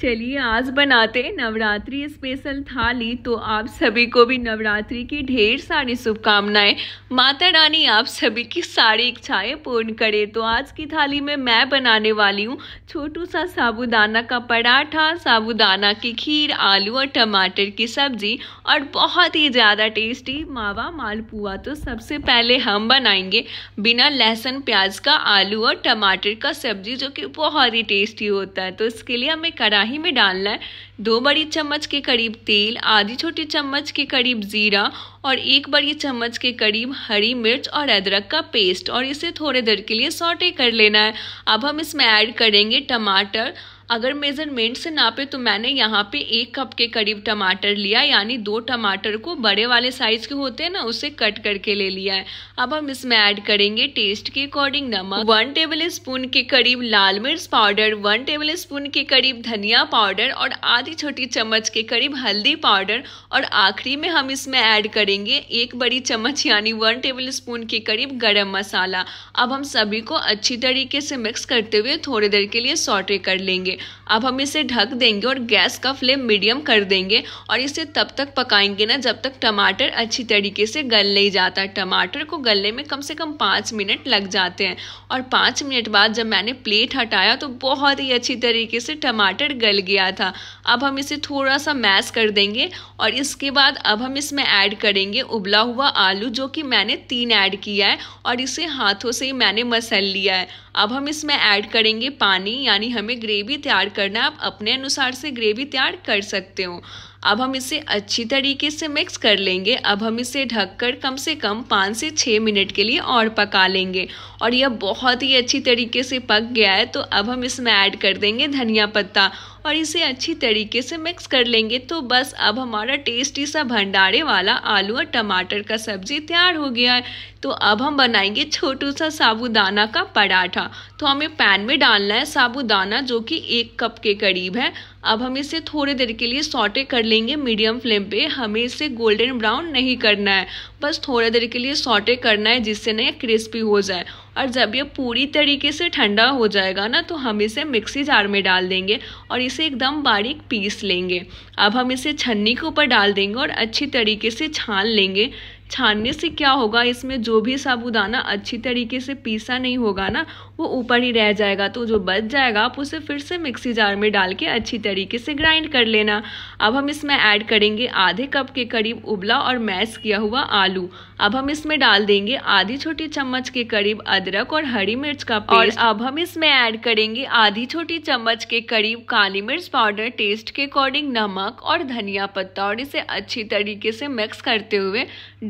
चलिए आज बनाते नवरात्रि स्पेशल थाली तो आप सभी को भी नवरात्रि की ढेर सारी शुभकामनाएं माता रानी आप सभी की सारी इच्छाएं पूर्ण करे तो आज की थाली में मैं बनाने वाली हूँ छोटू सा साबुदाना का पराठा साबुदाना की खीर आलू और टमाटर की सब्जी और बहुत ही ज़्यादा टेस्टी मावा मालपुआ तो सबसे पहले हम बनाएंगे बिना लहसुन प्याज का आलू और टमाटर का सब्जी जो कि बहुत ही टेस्टी होता है तो इसके लिए हमें कड़ा कढ़ाई में डालना है दो बड़ी चम्मच के करीब तेल आधी छोटी चम्मच के करीब ज़ीरा और एक बड़ी चम्मच के करीब हरी मिर्च और अदरक का पेस्ट और इसे थोड़ी देर के लिए सौटे कर लेना है अब हम इसमें ऐड करेंगे टमाटर अगर मेज़रमेंट से नापे तो मैंने यहाँ पे एक कप के करीब टमाटर लिया यानी दो टमाटर को बड़े वाले साइज़ के होते हैं ना उसे कट करके ले लिया है अब हम इसमें ऐड करेंगे टेस्ट के अकॉर्डिंग नमक वन टेबल स्पून के करीब लाल मिर्च पाउडर वन टेबल स्पून के करीब धनिया पाउडर और आधी छोटी चम्मच के करीब हल्दी पाउडर और आखिरी में हम इसमें ऐड करेंगे एक बड़ी चम्मच यानी वन टेबल स्पून के करीब गर्म मसाला अब हम सभी को अच्छी तरीके से मिक्स करते हुए थोड़ी देर के लिए सॉटे कर लेंगे अब हम इसे ढक देंगे और गैस का फ्लेम मीडियम कर देंगे और इसे तब तक पकाएंगे ना जब तक टमाटर अच्छी तरीके से गल नहीं जाता टमाटर को गलने में कम से कम पाँच मिनट लग जाते हैं और पाँच मिनट बाद जब मैंने प्लेट हटाया तो बहुत ही अच्छी तरीके से टमाटर गल गया था अब हम इसे थोड़ा सा मैश कर देंगे और इसके बाद अब हम इसमें ऐड करेंगे उबला हुआ आलू जो कि मैंने तीन ऐड किया है और इसे हाथों से ही मैंने मसल लिया है अब हम इसमें ऐड करेंगे पानी यानी हमें ग्रेवी तैयार करना है आप अपने अनुसार से ग्रेवी तैयार कर सकते हो अब हम इसे अच्छी तरीके से मिक्स कर लेंगे अब हम इसे ढककर कम से कम पाँच से छः मिनट के लिए और पका लेंगे और यह बहुत ही अच्छी तरीके से पक गया है तो अब हम इसमें ऐड कर देंगे धनिया पत्ता और इसे अच्छी तरीके से मिक्स कर लेंगे तो बस अब हमारा टेस्टी सा भंडारे वाला आलू और टमाटर का सब्जी तैयार हो गया है तो अब हम बनाएंगे छोटू सा साबूदाना का पराठा तो हमें पैन में डालना है साबूदाना जो कि एक कप के करीब है अब हम इसे थोड़ी देर के लिए सॉटे कर लेंगे मीडियम फ्लेम पे हमें इसे गोल्डन ब्राउन नहीं करना है बस थोड़ी देर के लिए सॉटे करना है जिससे ना ये क्रिस्पी हो जाए और जब ये पूरी तरीके से ठंडा हो जाएगा ना तो हम इसे मिक्सी जार में डाल देंगे और इसे एकदम बारीक पीस लेंगे अब हम इसे छन्नी के ऊपर डाल देंगे और अच्छी तरीके से छान लेंगे छानने से क्या होगा इसमें जो भी साबुदाना अच्छी तरीके से पीसा नहीं होगा ना वो ऊपर ही रह जाएगा तो जो बच जाएगा आप उसे फिर से मिक्सी जार में डाल के अच्छी तरीके से ग्राइंड कर लेना अब हम इसमें ऐड करेंगे आधे कप के करीब उबला और मैश किया हुआ आलू अब हम इसमें डाल देंगे आधी छोटी चम्मच के करीब अदरक और हरी मिर्च का पेस्ट और अब हम इसमें ऐड करेंगे आधी छोटी चम्मच के करीब काली मिर्च पाउडर टेस्ट के अकॉर्डिंग नमक और धनिया पत्ता और इसे अच्छी तरीके से मिक्स करते हुए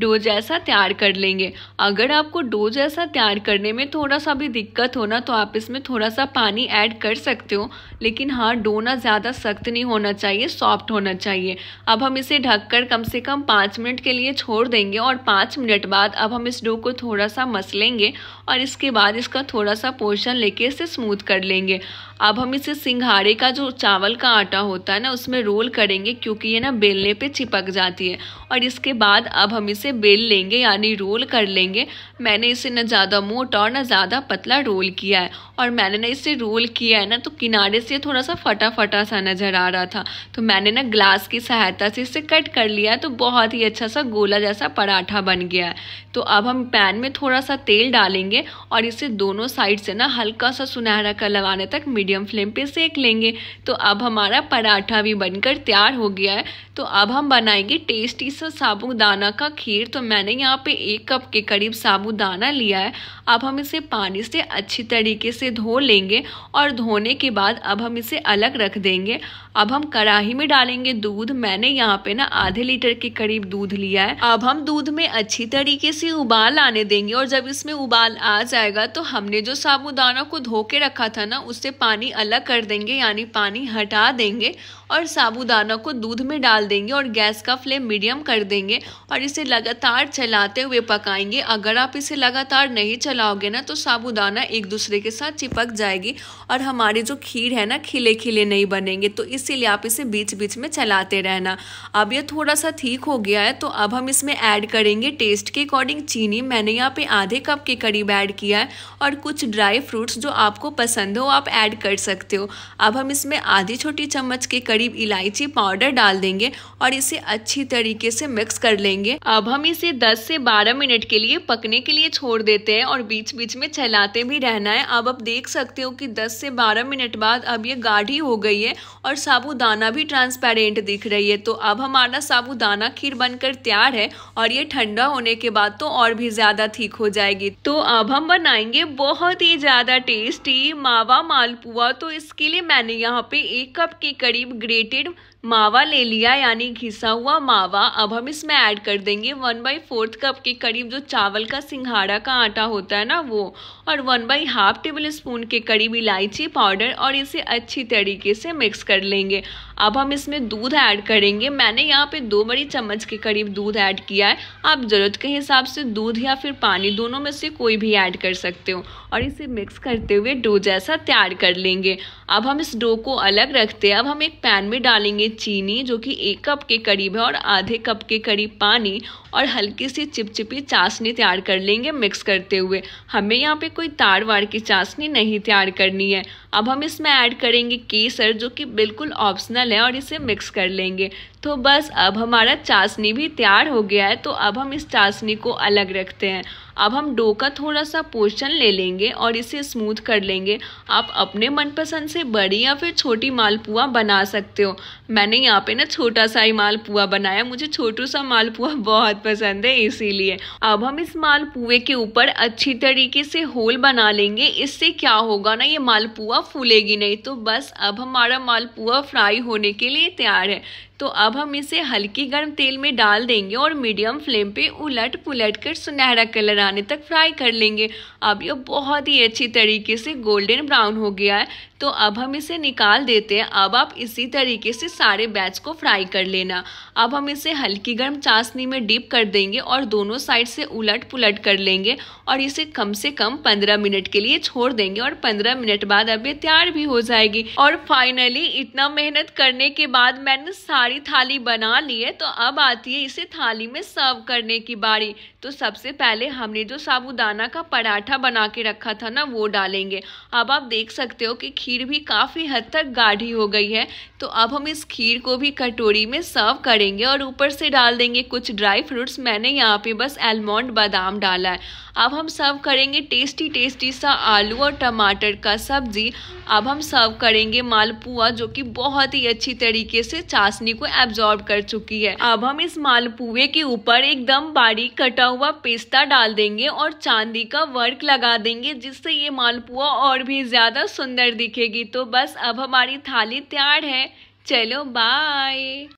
डो जैसा तैयार कर लेंगे अगर आपको डो जैसा तैयार करने में थोड़ा सा भी दिक्कत हो ना तो आप इसमें थोड़ा सा पानी ऐड कर सकते हो लेकिन हाँ डो ना ज़्यादा सख्त नहीं होना चाहिए सॉफ्ट होना चाहिए अब हम इसे ढककर कम से कम पाँच मिनट के लिए छोड़ देंगे और पाँच मिनट बाद अब हम इस डो को थोड़ा सा मस लेंगे और इसके बाद इसका थोड़ा सा पोर्शन लेके इसे स्मूथ कर लेंगे अब हम इसे सिंघाड़े का जो चावल का आटा होता है ना उसमें रोल करेंगे क्योंकि ये ना बेलने पे चिपक जाती है और इसके बाद अब हम इसे बेल लेंगे यानी रोल कर लेंगे मैंने इसे ना ज़्यादा मोटा और ना ज़्यादा पतला रोल किया है और मैंने ना इसे रोल किया है ना तो किनारे से थोड़ा सा फटा फटा सा नज़र आ रहा था तो मैंने ना ग्लास की सहायता से इसे कट कर लिया तो बहुत ही अच्छा सा गोला जैसा पराठा बन गया है तो अब हम पैन में थोड़ा सा तेल डालेंगे और इसे दोनों साइड से ना हल्का सा सुनहरा कलर आने तक मीडियम फ्लेम पर सेक लेंगे तो अब हमारा पराठा भी बनकर तैयार हो गया है तो अब हम बनाएंगे टेस्टी सा साबुदाना का खीर पनीर तो मैंने यहाँ पे एक कप के करीब साबुदाना लिया है अब हम इसे पानी से अच्छी तरीके से धो लेंगे और धोने के बाद अब हम इसे अलग रख देंगे अब हम कढ़ाही में डालेंगे दूध मैंने यहाँ पे ना आधे लीटर के करीब दूध लिया है अब हम दूध में अच्छी तरीके से उबाल आने देंगे और जब इसमें उबाल आ जाएगा तो हमने जो साबुदाना को धो के रखा था ना उससे पानी अलग कर देंगे यानी पानी हटा देंगे और साबुदाना को दूध में डाल देंगे और गैस का फ्लेम मीडियम कर देंगे और इसे लगातार लगातार चलाते हुए पकाएंगे अगर आप इसे लगातार नहीं चलाओगे ना तो साबुदाना एक दूसरे के साथ चिपक जाएगी और हमारी जो खीर है ना खिले खिले नहीं बनेंगे तो इसीलिए आप इसे बीच बीच में चलाते रहना अब ये थोड़ा सा ठीक हो गया है तो अब हम इसमें ऐड करेंगे टेस्ट के अकॉर्डिंग चीनी मैंने यहाँ पे आधे कप के करीब ऐड किया है और कुछ ड्राई फ्रूट्स जो आपको पसंद हो आप ऐड कर सकते हो अब हम इसमें आधी छोटी चम्मच के करीब इलायची पाउडर डाल देंगे और इसे अच्छी तरीके से मिक्स कर लेंगे अब हम हम इसे 10 से 12 मिनट के लिए पकने के लिए छोड़ देते हैं और बीच बीच में चलाते भी रहना है अब आप देख सकते हो कि 10 से 12 मिनट बाद अब ये गाढ़ी हो गई है और साबुदाना भी ट्रांसपेरेंट दिख रही है तो अब हमारा साबुदाना खीर बनकर तैयार है और ये ठंडा होने के बाद तो और भी ज़्यादा ठीक हो जाएगी तो अब हम बनाएंगे बहुत ही ज़्यादा टेस्टी मावा मालपुआ तो इसके लिए मैंने यहाँ पे एक कप के करीब ग्रेटेड मावा ले लिया यानी घिसा हुआ मावा अब हम इसमें ऐड कर देंगे वन बाई फोर्थ कप के करीब जो चावल का सिंघाड़ा का आटा होता है ना वो और one by half tablespoon के करीब इलायची पाउडर और इसे अच्छी तरीके से मिक्स कर लेंगे अब हम इसमें दूध ऐड करेंगे मैंने यहाँ पे दो बड़ी चम्मच के करीब दूध ऐड किया है आप ज़रूरत के हिसाब से दूध या फिर पानी दोनों में से कोई भी ऐड कर सकते हो और इसे मिक्स करते हुए डो जैसा तैयार कर लेंगे अब हम इस डो को अलग रखते हैं अब हम एक पैन में डालेंगे में चीनी जो कि एक कप के करीब है और आधे कप के करीब पानी और हल्की सी चिपचिपी चाशनी तैयार कर लेंगे मिक्स करते हुए हमें यहाँ पे कोई तार वार की चाशनी नहीं तैयार करनी है अब हम इसमें ऐड करेंगे केसर जो कि बिल्कुल ऑप्शनल है और इसे मिक्स कर लेंगे तो बस अब हमारा चाशनी भी तैयार हो गया है तो अब हम इस चाशनी को अलग रखते हैं अब हम डो का थोड़ा सा पोर्शन ले लेंगे और इसे स्मूथ कर लेंगे आप अपने मनपसंद से बड़ी या फिर छोटी मालपुआ बना सकते हो मैंने यहाँ पे ना छोटा सा ही मालपुआ बनाया मुझे छोटू सा मालपुआ बहुत पसंद है इसीलिए अब हम इस मालपुए के ऊपर अच्छी तरीके से होल बना लेंगे इससे क्या होगा ना ये मालपुआ फूलेगी नहीं तो बस अब हमारा मालपुआ फ्राई होने के लिए तैयार है तो अब हम इसे हल्की गर्म तेल में डाल देंगे और मीडियम फ्लेम पे उलट पुलट कर सुनहरा कलर आने तक फ्राई कर लेंगे अब ये बहुत ही अच्छी तरीके से गोल्डन ब्राउन हो गया है तो अब हम इसे निकाल देते हैं अब आप इसी तरीके से सारे बैच को फ्राई कर लेना अब हम इसे हल्की गर्म चाशनी में डीप कर देंगे और दोनों साइड से उलट पुलट कर लेंगे और इसे कम से कम पंद्रह मिनट के लिए छोड़ देंगे और पंद्रह मिनट बाद अब ये तैयार भी हो जाएगी और फाइनली इतना मेहनत करने के बाद मैंने सारी थाली बना ली है तो अब आती है इसे थाली में सर्व करने की बारी तो सबसे पहले हमने जो साबुदाना का पराठा बना के रखा था ना वो डालेंगे अब आप देख सकते हो कि खीर भी काफ़ी हद तक गाढ़ी हो गई है तो अब हम इस खीर को भी कटोरी में सर्व करेंगे और ऊपर से डाल देंगे कुछ ड्राई फ्रूट्स मैंने यहाँ पे बस एलमोंड बादाम डाला है अब हम सर्व करेंगे टेस्टी टेस्टी सा आलू और टमाटर का सब्जी अब हम सर्व करेंगे मालपुआ जो कि बहुत ही अच्छी तरीके से चाशनी को एब्जॉर्ब कर चुकी है अब हम इस मालपुए के ऊपर एकदम बारीक कटा हुआ पिस्ता डाल देंगे और चांदी का वर्क लगा देंगे जिससे ये मालपुआ और भी ज़्यादा सुंदर दिखेगी तो बस अब हमारी थाली तैयार है चलो बाय